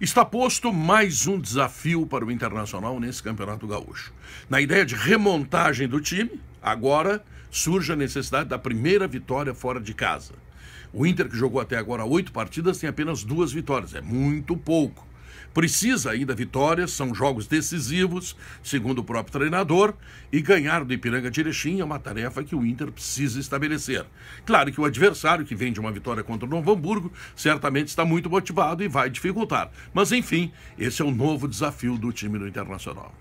Está posto mais um desafio para o Internacional nesse Campeonato Gaúcho. Na ideia de remontagem do time, agora surge a necessidade da primeira vitória fora de casa. O Inter, que jogou até agora oito partidas, tem apenas duas vitórias. É muito pouco. Precisa ainda vitórias, são jogos decisivos, segundo o próprio treinador, e ganhar do Ipiranga de Erechim é uma tarefa que o Inter precisa estabelecer. Claro que o adversário, que vem de uma vitória contra o Novo Hamburgo, certamente está muito motivado e vai dificultar. Mas, enfim, esse é o novo desafio do time do Internacional.